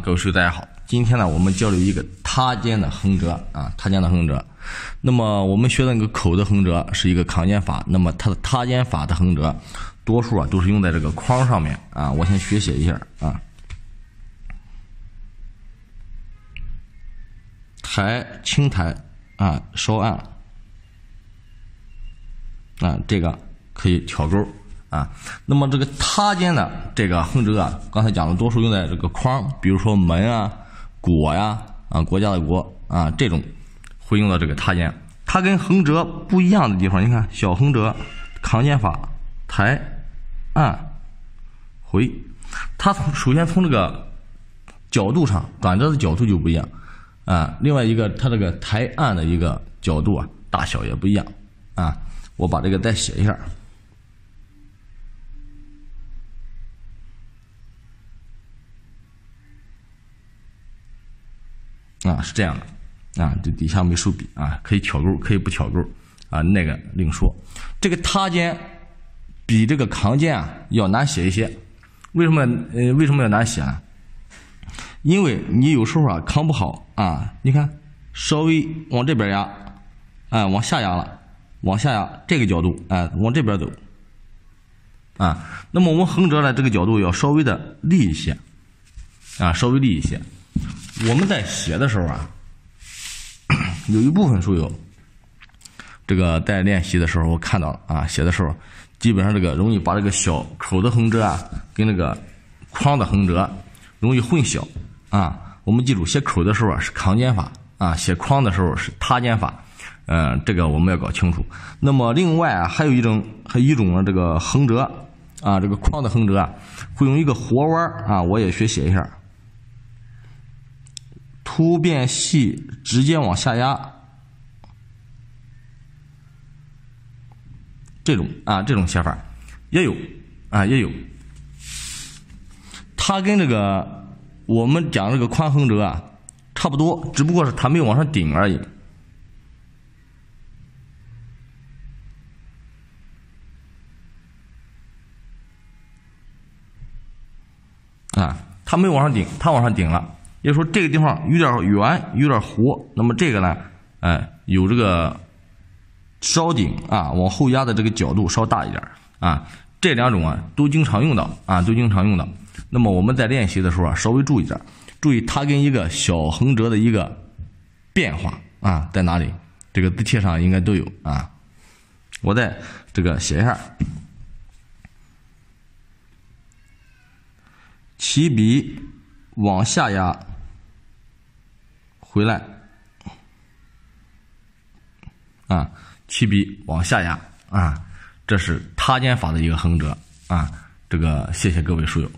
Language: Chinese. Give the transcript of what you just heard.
各位书友，大家好，今天呢我们交流一个塌肩的横折啊，塌肩的横折。那么我们学的那个口的横折是一个扛肩法，那么它的塌肩法的横折，多数啊都是用在这个框上面啊。我先学写一下啊，抬轻抬啊，稍按啊，这个可以挑钩。啊，那么这个塌肩的这个横折啊，刚才讲了，多数用在这个框，比如说门啊、果呀、啊国家的国啊这种，会用到这个塌肩。它跟横折不一样的地方，你看小横折，扛肩法，抬、按、回。它从首先从这个角度上转折的角度就不一样啊。另外一个，它这个抬按的一个角度啊，大小也不一样啊。我把这个再写一下。啊，是这样的，啊，这底下没竖笔啊，可以挑钩，可以不挑钩，啊，那个另说。这个塌肩比这个扛肩啊要难写一些，为什么？呃，为什么要难写啊？因为你有时候啊扛不好啊，你看稍微往这边压，啊，往下压了，往下压这个角度，啊，往这边走，啊，那么我们横折呢，这个角度要稍微的立一些，啊，稍微立一些。我们在写的时候啊，有一部分书友，这个在练习的时候我看到了啊，写的时候基本上这个容易把这个小口的横折啊，跟那个框的横折容易混淆啊。我们记住写口的时候啊是扛肩法啊，写框的时候是塌肩法，嗯，这个我们要搞清楚。那么另外啊还有一种还一种呢这个横折啊这个框的横折啊会用一个活弯儿啊，我也学写一下。突变细，直接往下压，这种啊，这种写法也有啊，也有。它跟这个我们讲这个宽横折啊，差不多，只不过是它没往上顶而已。啊，它没往上顶，它往上顶了。要说这个地方有点圆，有点弧，那么这个呢，哎，有这个稍顶啊，往后压的这个角度稍大一点啊，这两种啊都经常用到啊，都经常用到。那么我们在练习的时候啊，稍微注意点，注意它跟一个小横折的一个变化啊，在哪里？这个字帖上应该都有啊。我在这个写一下，起笔。往下压，回来，啊，起笔往下压，啊，这是塌肩法的一个横折，啊，这个谢谢各位书友。